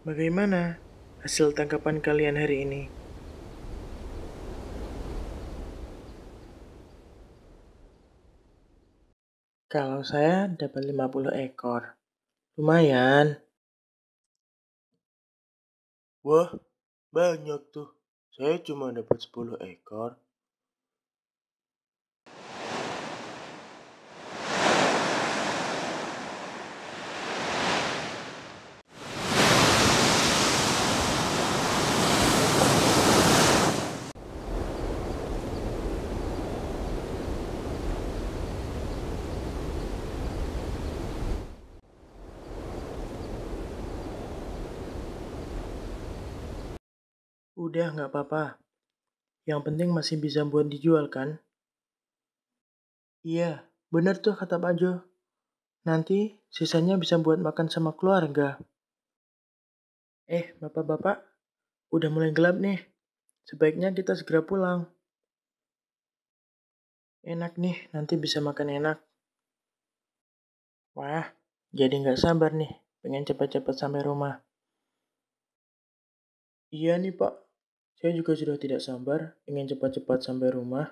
Bagaimana hasil tangkapan kalian hari ini? Kalau saya dapat 50 ekor. Lumayan. Wah, banyak tuh. Saya cuma dapat 10 ekor. Udah, nggak apa-apa. Yang penting masih bisa buat dijual, kan? Iya, bener tuh kata Pak Jo. Nanti sisanya bisa buat makan sama keluarga. Eh, bapak-bapak, udah mulai gelap nih. Sebaiknya kita segera pulang. Enak nih, nanti bisa makan enak. Wah, jadi nggak sabar nih, pengen cepat-cepat sampai rumah. Iya nih pak, saya juga sudah tidak sabar, ingin cepat-cepat sampai rumah